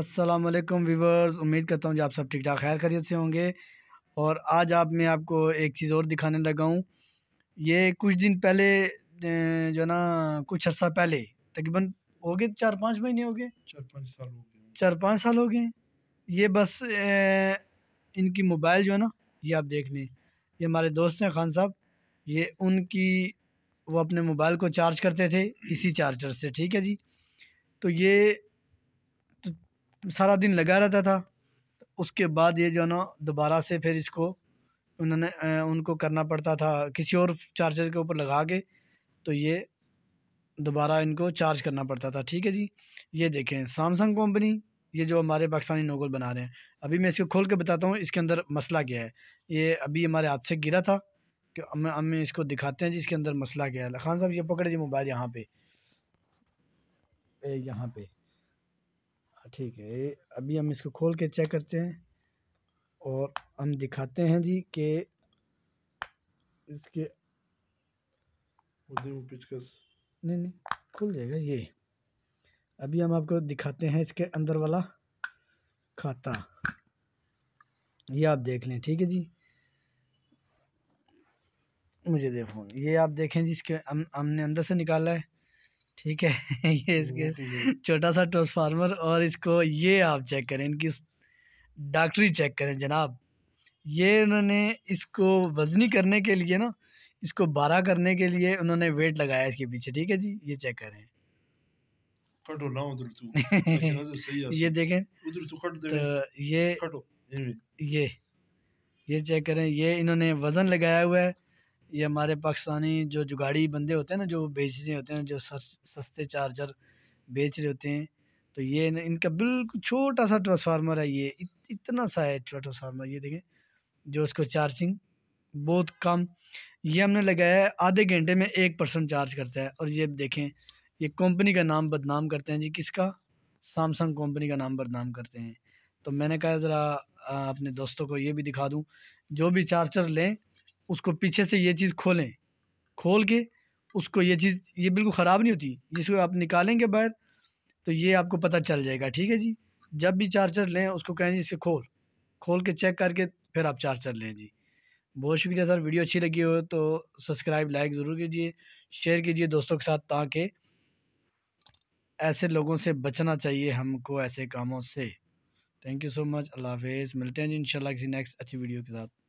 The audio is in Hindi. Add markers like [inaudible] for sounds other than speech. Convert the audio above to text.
असलम वीवर्स उम्मीद करता हूँ जी आप सब ठीक ठाक खैर खरीत से होंगे और आज आप मैं आपको एक चीज़ और दिखाने लगा हूँ ये कुछ दिन पहले जो है ना कुछ अर्सा पहले तकरीबन हो गए चार पाँच महीने हो गए चार पाँच साल हो गए चार पाँच साल हो गए ये बस ए, इनकी मोबाइल जो है ना ये आप देख लें ये हमारे दोस्त हैं खान साहब ये उनकी वो अपने मोबाइल को चार्ज करते थे इसी चार्जर से ठीक है जी तो ये सारा दिन लगा रहता था उसके बाद ये जो है ना दोबारा से फिर इसको उन्होंने उनको करना पड़ता था किसी और चार्जर के ऊपर लगा के तो ये दोबारा इनको चार्ज करना पड़ता था ठीक है जी ये देखें सैमसंग कंपनी ये जो हमारे पाकिस्तानी नोगल बना रहे हैं अभी मैं इसको खोल के बताता हूँ इसके अंदर मसला क्या है ये अभी हमारे हाथ से गिरा था कि हम इसको दिखाते हैं जी इसके अंदर मसला क्या है खान साहब ये पकड़े जी मोबाइल यहाँ पे यहाँ पे ठीक है अभी हम इसको खोल के चेक करते हैं और हम दिखाते हैं जी के इसके पिचकस नहीं नहीं खुल जाएगा ये अभी हम आपको दिखाते हैं इसके अंदर वाला खाता ये आप देख लें ठीक है जी मुझे दे फोन ये आप देखें जी इसके हम अं-, हमने अंदर से निकाला है ठीक है [laughs] ये इसके छोटा सा ट्रांसफार्मर और इसको ये आप चेक करें इनकी डॉक्टरी चेक करें जनाब ये उन्होंने इसको वजनी करने के लिए ना इसको बारह करने के लिए उन्होंने वेट लगाया इसके पीछे ठीक है जी ये चेक करें तो, [laughs] ये देखें तो, तो ये ये ये चेक करें ये इन्होंने वज़न लगाया हुआ है ये हमारे पाकिस्तानी जो जुगाड़ी बंदे होते हैं ना जो बेच रहे होते हैं जो सस्ते चार्जर बेच रहे होते हैं तो ये इनका बिल्कुल छोटा सा ट्रांसफार्मर है ये इत, इतना सा है ट्रांसफार्मर ये देखें जो इसको चार्जिंग बहुत कम ये हमने लगाया है आधे घंटे में एक परसेंट चार्ज करता है और ये देखें ये कंपनी का नाम बदनाम करते हैं जी किसका सैमसंग कंपनी का नाम बदनाम करते हैं तो मैंने कहा ज़रा अपने दोस्तों को ये भी दिखा दूँ जो भी चार्जर लें उसको पीछे से ये चीज़ खोलें खोल के उसको ये चीज़ ये बिल्कुल ख़राब नहीं होती जिसको आप निकालेंगे बाहर तो ये आपको पता चल जाएगा ठीक है जी जब भी चार्जर लें उसको कहें जी इसे खोल खोल के चेक करके फिर आप चार्जर लें जी बहुत शुक्रिया सर वीडियो अच्छी लगी हो तो सब्सक्राइब लाइक ज़रूर कीजिए शेयर कीजिए दोस्तों के साथ ताकि ऐसे लोगों से बचना चाहिए हमको ऐसे कामों से thank you so much Allah हाफिज़ मिलते हैं जी इंशाल्लाह किसी नेक्स्ट अच्छी वीडियो के साथ